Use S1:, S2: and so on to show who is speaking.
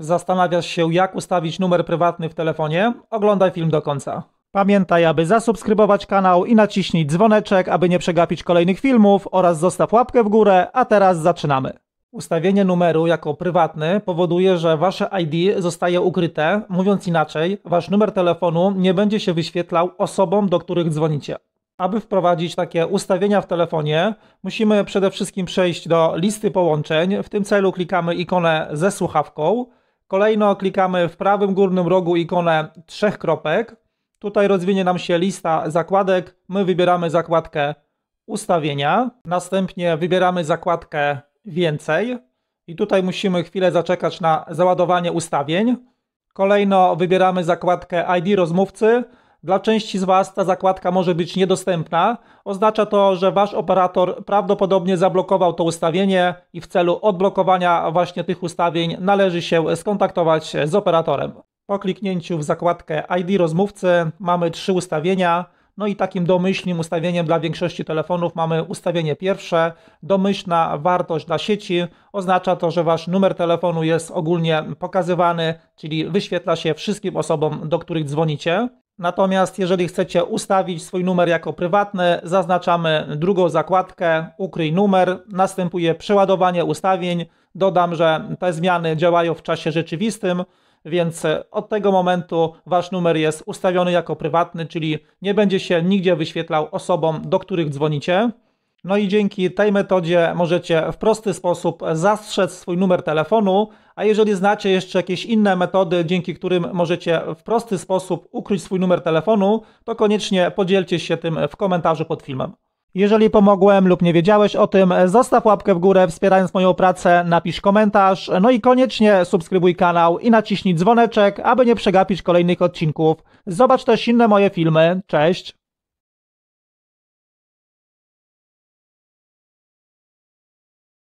S1: Zastanawiasz się, jak ustawić numer prywatny w telefonie? Oglądaj film do końca. Pamiętaj, aby zasubskrybować kanał i naciśnij dzwoneczek, aby nie przegapić kolejnych filmów oraz zostaw łapkę w górę, a teraz zaczynamy. Ustawienie numeru jako prywatny powoduje, że wasze ID zostaje ukryte, mówiąc inaczej, wasz numer telefonu nie będzie się wyświetlał osobom, do których dzwonicie. Aby wprowadzić takie ustawienia w telefonie, musimy przede wszystkim przejść do listy połączeń. W tym celu klikamy ikonę ze słuchawką. Kolejno klikamy w prawym górnym rogu ikonę trzech kropek. Tutaj rozwinie nam się lista zakładek. My wybieramy zakładkę ustawienia. Następnie wybieramy zakładkę więcej. I tutaj musimy chwilę zaczekać na załadowanie ustawień. Kolejno wybieramy zakładkę ID rozmówcy. Dla części z Was ta zakładka może być niedostępna. Oznacza to, że Wasz operator prawdopodobnie zablokował to ustawienie i w celu odblokowania właśnie tych ustawień należy się skontaktować z operatorem. Po kliknięciu w zakładkę ID rozmówcy mamy trzy ustawienia. No i takim domyślnym ustawieniem dla większości telefonów mamy ustawienie pierwsze, domyślna wartość dla sieci. Oznacza to, że wasz numer telefonu jest ogólnie pokazywany, czyli wyświetla się wszystkim osobom, do których dzwonicie. Natomiast jeżeli chcecie ustawić swój numer jako prywatny, zaznaczamy drugą zakładkę, ukryj numer, następuje przeładowanie ustawień. Dodam, że te zmiany działają w czasie rzeczywistym, więc od tego momentu wasz numer jest ustawiony jako prywatny, czyli nie będzie się nigdzie wyświetlał osobom, do których dzwonicie. No i dzięki tej metodzie możecie w prosty sposób zastrzec swój numer telefonu, a jeżeli znacie jeszcze jakieś inne metody, dzięki którym możecie w prosty sposób ukryć swój numer telefonu, to koniecznie podzielcie się tym w komentarzu pod filmem. Jeżeli pomogłem lub nie wiedziałeś o tym, zostaw łapkę w górę wspierając moją pracę, napisz komentarz, no i koniecznie subskrybuj kanał i naciśnij dzwoneczek, aby nie przegapić kolejnych odcinków. Zobacz też inne moje filmy. Cześć!